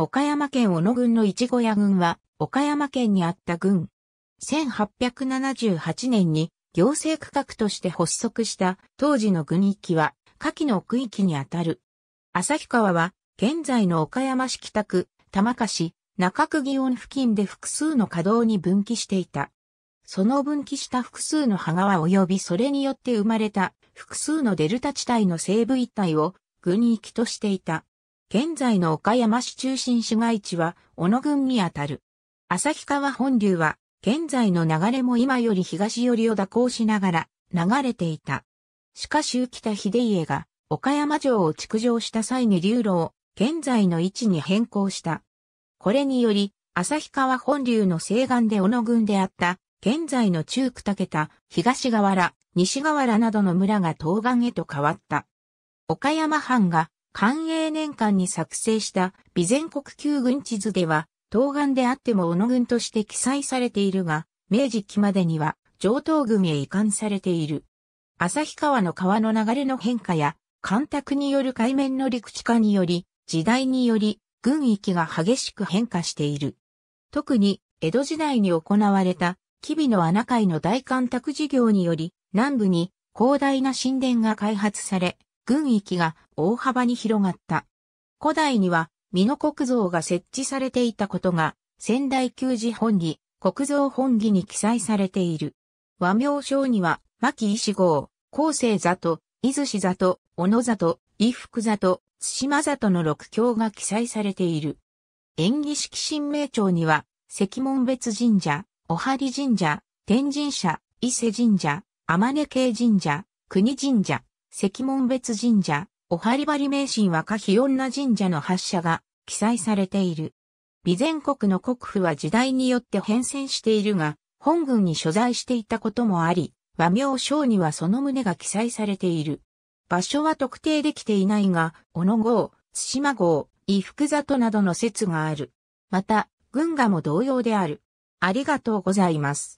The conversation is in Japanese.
岡山県小野郡の一小屋郡は、岡山県にあった郡。1878年に行政区画として発足した当時の郡域は、下記の区域にあたる。旭川は、現在の岡山市北区、玉川市、中区祇園付近で複数の稼働に分岐していた。その分岐した複数の羽川及びそれによって生まれた複数のデルタ地帯の西部一帯を郡域としていた。現在の岡山市中心市街地は小野郡にあたる。旭川本流は現在の流れも今より東寄りを蛇行しながら流れていた。しかし浮田秀家が岡山城を築城した際に流路を現在の位置に変更した。これにより旭川本流の西岸で小野郡であった現在の中区竹田、東河原、西河原などの村が東岸へと変わった。岡山藩が官営年間に作成した備前国旧軍地図では、東岸であっても小野軍として記載されているが、明治期までには上東軍へ移管されている。旭川の川の流れの変化や、干拓による海面の陸地化により、時代により、軍域が激しく変化している。特に、江戸時代に行われた、吉備の穴海の大干拓事業により、南部に広大な神殿が開発され、軍域が大幅に広がった。古代には、美濃国像が設置されていたことが、仙台旧寺本義、国像本義に記載されている。和名称には、牧石号、厚生座と、伊豆市座と、小野座と、伊福座と、津島座との六教が記載されている。演技式神明帳には、石門別神社、おはり神社、天神社、伊勢神社、天根系神社、国神社、関門別神社、おはりばり名神は可否女神社の発射が記載されている。備前国の国府は時代によって変遷しているが、本軍に所在していたこともあり、和名章にはその旨が記載されている。場所は特定できていないが、小野郷、津島郷、伊福里などの説がある。また、軍がも同様である。ありがとうございます。